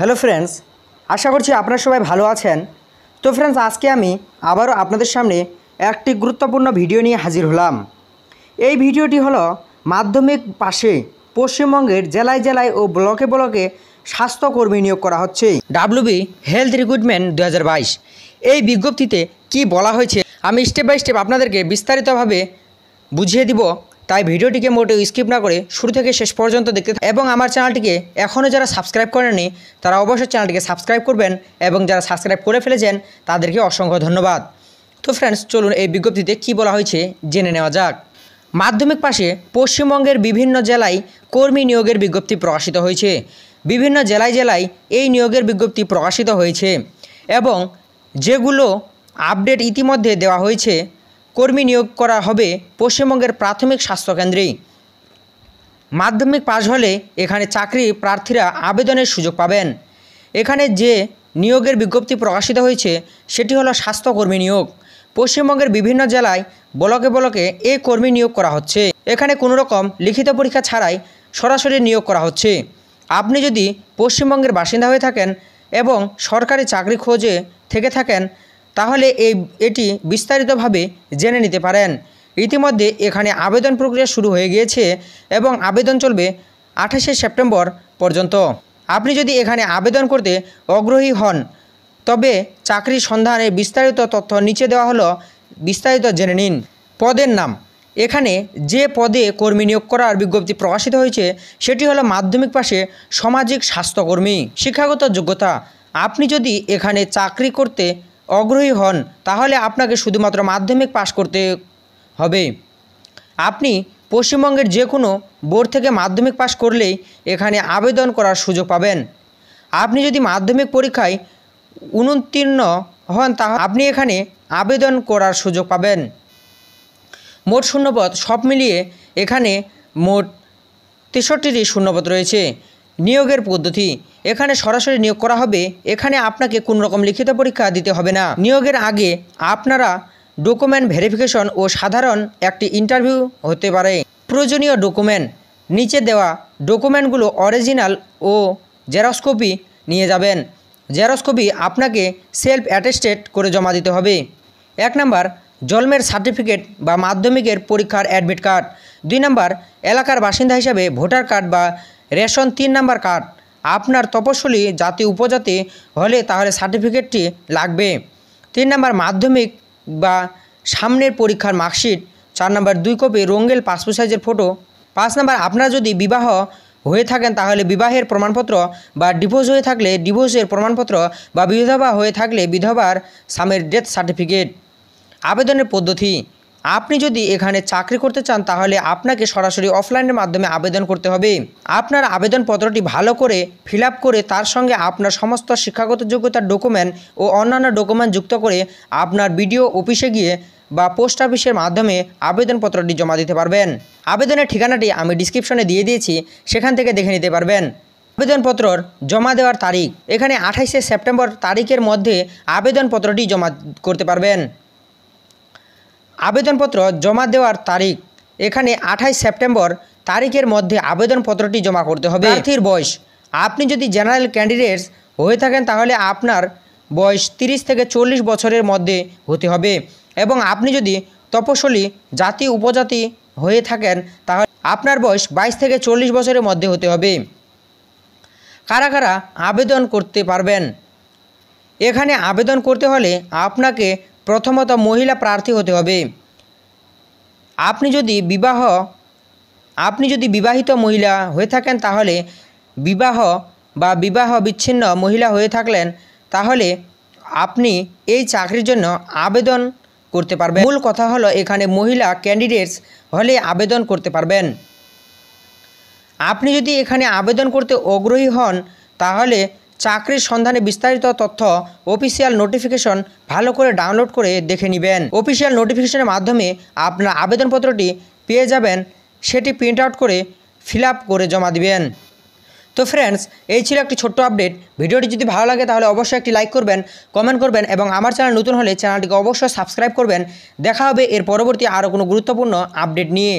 hello friends আশা করছি আপনারা সবাই ভালো আছেন তো ফ্রেন্ডস আজকে আমি আবারও আপনাদের সামনে একটি গুরুত্বপূর্ণ ভিডিও নিয়ে হাজির হলাম এই ভিডিওটি হল মাধ্যমিক পাশে পশ্চিমবঙ্গের জেলায় জেলায় ও ব্লকে ব্লকে স্বাস্থ্যকর্মী নিয়োগ করা হচ্ছে ডাব্লুবি হেলথ রিক্রুটমেন্ট দু এই বিজ্ঞপ্তিতে কি বলা হয়েছে আমি স্টেপ বাই স্টেপ আপনাদেরকে বিস্তারিতভাবে বুঝিয়ে দিব তাই ভিডিওটিকে মোটেও স্কিপ না করে শুরু থেকে শেষ পর্যন্ত দেখতে এবং আমার চ্যানেলটিকে এখনও যারা সাবস্ক্রাইব করেনি তারা অবশ্যই চ্যানেলটিকে সাবস্ক্রাইব করবেন এবং যারা সাবস্ক্রাইব করে ফেলেছেন তাদেরকে অসংখ্য ধন্যবাদ তো ফ্রেন্ডস চলুন এই বিজ্ঞপ্তিতে কি বলা হয়েছে জেনে নেওয়া যাক মাধ্যমিক পাশে পশ্চিমবঙ্গের বিভিন্ন জেলায় কর্মী নিয়োগের বিজ্ঞপ্তি প্রকাশিত হয়েছে বিভিন্ন জেলায় জেলায় এই নিয়োগের বিজ্ঞপ্তি প্রকাশিত হয়েছে এবং যেগুলো আপডেট ইতিমধ্যে দেওয়া হয়েছে কর্মী নিয়োগ করা হবে পশ্চিমবঙ্গের প্রাথমিক স্বাস্থ্যকেন্দ্রেই মাধ্যমিক পাশ হলে এখানে চাকরি প্রার্থীরা আবেদনের সুযোগ পাবেন এখানে যে নিয়োগের বিজ্ঞপ্তি প্রকাশিত হয়েছে সেটি হলো স্বাস্থ্যকর্মী নিয়োগ পশ্চিমবঙ্গের বিভিন্ন জেলায় ব্লকে ব্লকে এই কর্মী নিয়োগ করা হচ্ছে এখানে কোনো রকম লিখিত পরীক্ষা ছাড়াই সরাসরি নিয়োগ করা হচ্ছে আপনি যদি পশ্চিমবঙ্গের বাসিন্দা হয়ে থাকেন এবং সরকারি চাকরি খোঁজে থেকে থাকেন তাহলে এই এটি বিস্তারিতভাবে জেনে নিতে পারেন ইতিমধ্যে এখানে আবেদন প্রক্রিয়া শুরু হয়ে গিয়েছে এবং আবেদন চলবে আঠাশে সেপ্টেম্বর পর্যন্ত আপনি যদি এখানে আবেদন করতে অগ্রহী হন তবে চাকরির সন্ধানে বিস্তারিত তথ্য নিচে দেওয়া হলো বিস্তারিত জেনে নিন পদের নাম এখানে যে পদে কর্মী নিয়োগ করার বিজ্ঞপ্তি প্রকাশিত হয়েছে সেটি হলো মাধ্যমিক পাশে সামাজিক স্বাস্থ্যকর্মী শিক্ষাগত যোগ্যতা আপনি যদি এখানে চাকরি করতে অগ্রহী হন তাহলে আপনাকে শুধুমাত্র মাধ্যমিক পাশ করতে হবে আপনি পশ্চিমবঙ্গের যে কোনো বোর্ড থেকে মাধ্যমিক পাশ করলেই এখানে আবেদন করার সুযোগ পাবেন আপনি যদি মাধ্যমিক পরীক্ষায় উনতীর্ণ হন তা আপনি এখানে আবেদন করার সুযোগ পাবেন মোট শূন্যপদ সব মিলিয়ে এখানে মোট তেষট্টিটি শূন্যপদ রয়েছে নিয়োগের পদ্ধতি এখানে সরাসরি নিয়োগ করা হবে এখানে আপনাকে কোন রকম লিখিত পরীক্ষা দিতে হবে না নিয়োগের আগে আপনারা ডকুমেন্ট ভেরিফিকেশন ও সাধারণ একটি ইন্টারভিউ হতে পারে প্রয়োজনীয় ডকুমেন্ট নিচে দেওয়া ডকুমেন্টগুলো অরিজিনাল ও জেরক্সকপি নিয়ে যাবেন জেরক্সকপি আপনাকে সেলফ অ্যাটেস্টেড করে জমা দিতে হবে এক নাম্বার জন্মের সার্টিফিকেট বা মাধ্যমিকের পরীক্ষার অ্যাডমিট কার্ড দুই নাম্বার এলাকার বাসিন্দা হিসাবে ভোটার কার্ড বা রেশন তিন নাম্বার কার্ড আপনার তপশিলি জাতি উপজাতি হলে তাহলে সার্টিফিকেটটি লাগবে তিন নাম্বার মাধ্যমিক বা সামনের পরীক্ষার মার্কশিট চার নাম্বার দুই কপি রঙ্গেল পাসপোর্ট সাইজের ফটো পাঁচ নাম্বার আপনার যদি বিবাহ হয়ে থাকেন তাহলে বিবাহের প্রমাণপত্র বা ডিভোর্স হয়ে থাকলে ডিভোর্সের প্রমাণপত্র বা বিধবা হয়ে থাকলে বিধবার স্বামীর ডেথ সার্টিফিকেট আবেদনের পদ্ধতি আপনি যদি এখানে চাকরি করতে চান তাহলে আপনাকে সরাসরি অফলাইনের মাধ্যমে আবেদন করতে হবে আপনার আবেদনপত্রটি ভালো করে ফিল করে তার সঙ্গে আপনার সমস্ত শিক্ষাগত যোগ্যতার ডকুমেন্ট ও অন্যান্য ডকুমেন্ট যুক্ত করে আপনার বিডিও অফিসে গিয়ে বা পোস্ট অফিসের মাধ্যমে আবেদনপত্রটি জমা দিতে পারবেন আবেদনের ঠিকানাটি আমি ডিসক্রিপশনে দিয়ে দিয়েছি সেখান থেকে দেখে নিতে পারবেন আবেদনপত্রর জমা দেওয়ার তারিখ এখানে আঠাইশে সেপ্টেম্বর তারিখের মধ্যে আবেদনপত্রটি জমা করতে পারবেন আবেদনপত্র জমা দেওয়ার তারিখ এখানে আঠাশ সেপ্টেম্বর তারিখের মধ্যে আবেদনপত্রটি জমা করতে হবে প্রার্থীর বয়স আপনি যদি জেনারেল ক্যান্ডিডেটস হয়ে থাকেন তাহলে আপনার বয়স তিরিশ থেকে চল্লিশ বছরের মধ্যে হতে হবে এবং আপনি যদি তপশলী জাতি উপজাতি হয়ে থাকেন তাহলে আপনার বয়স বাইশ থেকে চল্লিশ বছরের মধ্যে হতে হবে কারা কারা আবেদন করতে পারবেন এখানে আবেদন করতে হলে আপনাকে প্রথমত মহিলা প্রার্থী হতে হবে আপনি যদি বিবাহ আপনি যদি বিবাহিত মহিলা হয়ে থাকেন তাহলে বিবাহ বা বিবাহ বিচ্ছিন্ন মহিলা হয়ে থাকলেন তাহলে আপনি এই চাকরির জন্য আবেদন করতে পারবেন মূল কথা হলো এখানে মহিলা ক্যান্ডিডেটস হলে আবেদন করতে পারবেন আপনি যদি এখানে আবেদন করতে অগ্রহী হন তাহলে চাকরির সন্ধানে বিস্তারিত তথ্য অফিসিয়াল নোটিফিকেশন ভালো করে ডাউনলোড করে দেখে নেবেন অফিসিয়াল নোটিফিকেশনের মাধ্যমে আপনার আবেদনপত্রটি পেয়ে যাবেন সেটি প্রিন্ট আউট করে ফিল করে জমা দিবেন তো ফ্রেন্ডস এই ছিল একটি ছোট্ট আপডেট ভিডিওটি যদি ভালো লাগে তাহলে অবশ্যই একটি লাইক করবেন কমেন্ট করবেন এবং আমার চ্যানেল নতুন হলে চ্যানেলটিকে অবশ্যই সাবস্ক্রাইব করবেন দেখা হবে এর পরবর্তী আরও কোনো গুরুত্বপূর্ণ আপডেট নিয়ে